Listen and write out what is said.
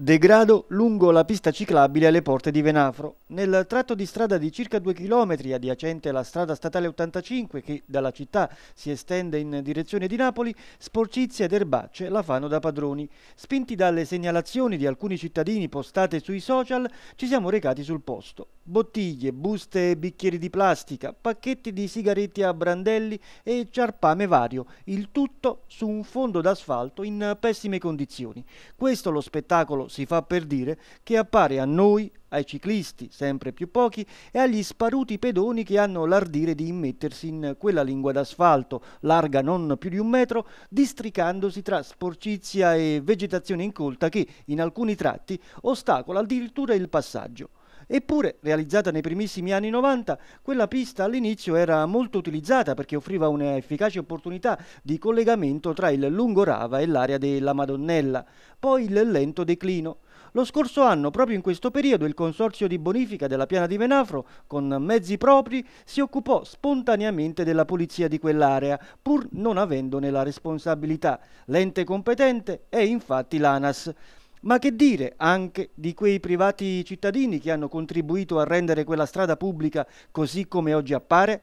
Degrado lungo la pista ciclabile alle porte di Venafro. Nel tratto di strada di circa 2 km adiacente alla strada statale 85 che dalla città si estende in direzione di Napoli, sporcizia ed erbacce la fanno da padroni. Spinti dalle segnalazioni di alcuni cittadini postate sui social, ci siamo recati sul posto bottiglie, buste e bicchieri di plastica, pacchetti di sigarette a brandelli e ciarpame vario, il tutto su un fondo d'asfalto in pessime condizioni. Questo lo spettacolo, si fa per dire, che appare a noi, ai ciclisti, sempre più pochi, e agli sparuti pedoni che hanno l'ardire di immettersi in quella lingua d'asfalto, larga non più di un metro, districandosi tra sporcizia e vegetazione incolta che, in alcuni tratti, ostacola addirittura il passaggio. Eppure, realizzata nei primissimi anni 90, quella pista all'inizio era molto utilizzata perché offriva un'efficace opportunità di collegamento tra il Lungorava e l'area della Madonnella, poi il lento declino. Lo scorso anno, proprio in questo periodo, il Consorzio di bonifica della piana di Venafro, con mezzi propri, si occupò spontaneamente della pulizia di quell'area, pur non avendone la responsabilità. L'ente competente è infatti l'ANAS. Ma che dire anche di quei privati cittadini che hanno contribuito a rendere quella strada pubblica così come oggi appare?